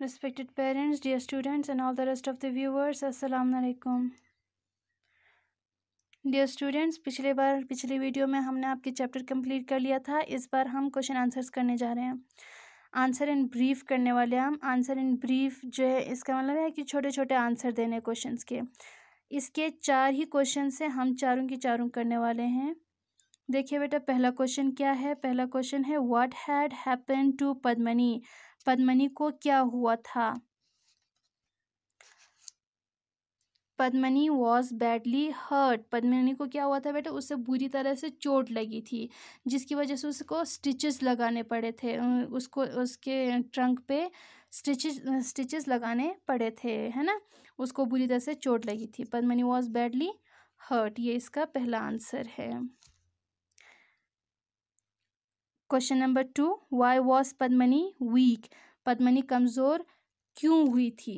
respected parents dear students and all the rest of the viewers assalamu alaikum dear students पिछले बार पिछली video में हमने आपके चैप्टर कंप्लीट कर लिया था इस बार हम क्वेश्चन आंसर्स करने जा रहे हैं आंसर इन ब्रीफ करने वाले हम आंसर इन ब्रीफ जो है इसका मतलब है कि छोटे छोटे आंसर देने क्वेश्चंस के इसके चार ही क्वेश्चन से हम चारों की चारों करने वाले हैं देखिए बेटा पहला क्वेश्चन क्या है पहला क्वेश्चन है what had happen to Padmini Padmini को क्या हुआ था Padmini was badly hurt Padmini को क्या हुआ था बेटा उसे बुरी तरह से चोट लगी थी जिसकी वजह से उसको स्टिचेस लगाने पड़े थे उसको उसके ट्रंक पे स्टिचेस स्टिचेस लगाने पड़े थे है ना उसको बुरी तरह से चोट लगी थी पद्मनी वॉज बैडली हर्ट ये इसका पहला आंसर है question number two why was Padmini weak Padmini कमज़ोर क्यों हुई थी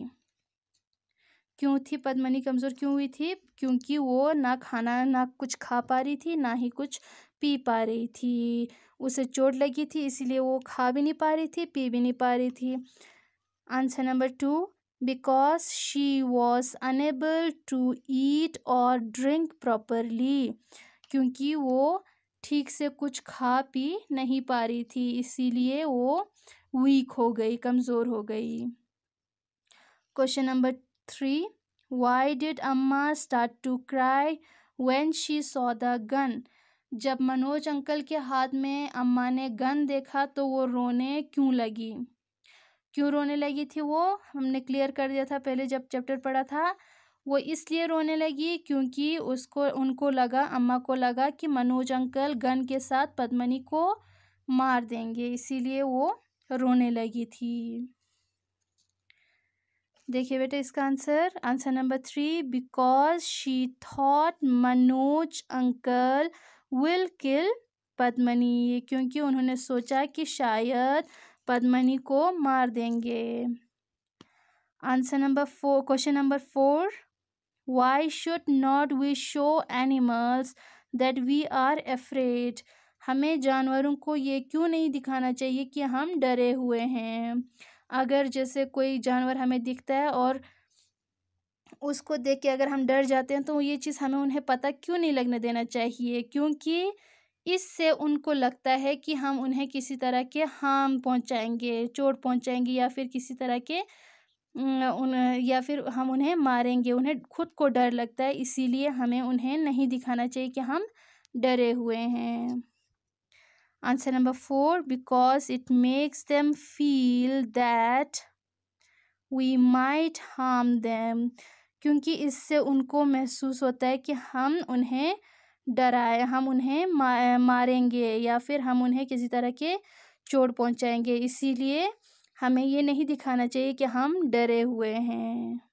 क्यों थी पद्मनी कमज़ोर क्यों हुई थी क्योंकि वो ना खाना ना कुछ खा पा रही थी ना ही कुछ पी पा रही थी उसे चोट लगी थी इसीलिए वो खा भी नहीं पा रही थी पी भी नहीं पा रही थी answer number two because she was unable to eat और ड्रिंक प्रॉपरली क्योंकि वो ठीक से कुछ खा पी नहीं पा रही थी इसीलिए वो वीक हो गई कमज़ोर हो गई question number three why did Amma start to cry when she saw the gun जब मनोज अंकल के हाथ में अम्मा ने गन देखा तो वो रोने क्यों लगी क्यों रोने लगी थी वो हमने क्लियर कर दिया था पहले जब चैप्टर पढ़ा था वो इसलिए रोने लगी क्योंकि उसको उनको लगा अम्मा को लगा कि मनोज अंकल गन के साथ पद्मनी को मार देंगे इसीलिए वो रोने लगी थी देखिए बेटा इसका answer answer number three because she thought Manoj uncle will kill Padmini क्योंकि उन्होंने सोचा कि शायद पद्मनी को मार देंगे answer number four question number four why should not we show animals that we are afraid हमें जानवरों को ये क्यों नहीं दिखाना चाहिए कि हम डरे हुए हैं अगर जैसे कोई जानवर हमें दिखता है और उसको देख के अगर हम डर जाते हैं तो ये चीज़ हमें उन्हें पता क्यों नहीं लगने देना चाहिए क्योंकि इससे उनको लगता है कि हम उन्हें किसी तरह के हार्म पहुंचाएंगे चोट पहुंचाएंगे या फिर किसी तरह के उन या फिर हम उन्हें मारेंगे उन्हें खुद को डर लगता है इसीलिए हमें उन्हें नहीं दिखाना चाहिए कि हम डरे हुए हैं answer number four because it makes them feel that we might harm them क्योंकि इससे उनको महसूस होता है कि हम उन्हें डराए हम उन्हें मारेंगे या फिर हम उन्हें किसी तरह के चोट पहुंचाएंगे इसीलिए हमें ये नहीं दिखाना चाहिए कि हम डरे हुए हैं